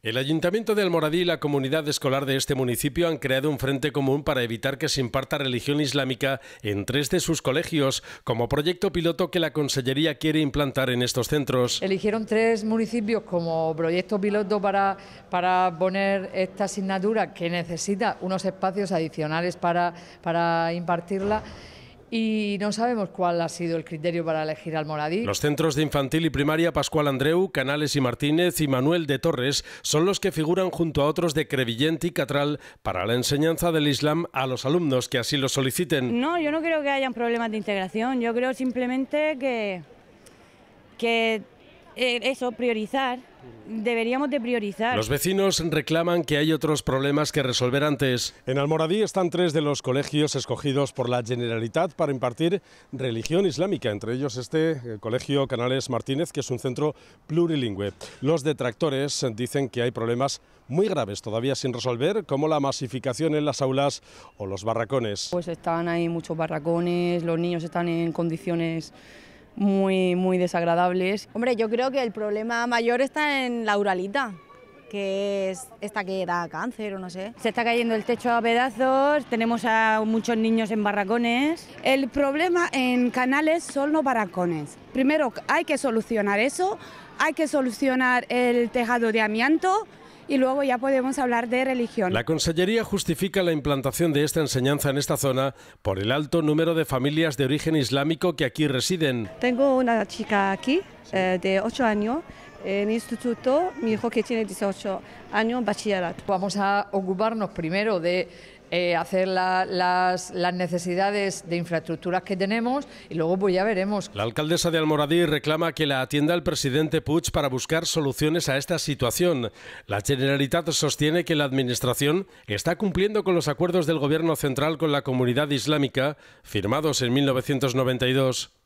El Ayuntamiento de Almoradí y la comunidad escolar de este municipio han creado un frente común para evitar que se imparta religión islámica en tres de sus colegios, como proyecto piloto que la Consellería quiere implantar en estos centros. Eligieron tres municipios como proyecto piloto para, para poner esta asignatura que necesita unos espacios adicionales para, para impartirla. Y no sabemos cuál ha sido el criterio para elegir al Moradí. Los centros de infantil y primaria Pascual Andreu, Canales y Martínez y Manuel de Torres son los que figuran junto a otros de crevillente y Catral para la enseñanza del Islam a los alumnos que así lo soliciten. No, yo no creo que hayan problemas de integración. Yo creo simplemente que, que eh, eso, priorizar. Deberíamos de priorizar. Los vecinos reclaman que hay otros problemas que resolver antes. En Almoradí están tres de los colegios escogidos por la Generalitat para impartir religión islámica, entre ellos este colegio Canales Martínez, que es un centro plurilingüe. Los detractores dicen que hay problemas muy graves todavía sin resolver, como la masificación en las aulas o los barracones. Pues están ahí muchos barracones, los niños están en condiciones muy, muy desagradables. Hombre, yo creo que el problema mayor está en la uralita que es esta que da cáncer o no sé. Se está cayendo el techo a pedazos, tenemos a muchos niños en barracones. El problema en canales son los barracones. Primero hay que solucionar eso, hay que solucionar el tejado de amianto, y luego ya podemos hablar de religión. La Consellería justifica la implantación de esta enseñanza en esta zona por el alto número de familias de origen islámico que aquí residen. Tengo una chica aquí eh, de 8 años en instituto, mi hijo que tiene 18 años, bachillerato. Vamos a ocuparnos primero de eh, hacer las, necesidades de infraestructuras que tenemos y luego pues ya veremos. La alcaldesa de Almoradí reclama que la atienda el presidente Puig para buscar soluciones a esta situación. La Generalitat sostiene que la administración está cumpliendo con los acuerdos del gobierno central con la comunidad islámica firmados en 1992.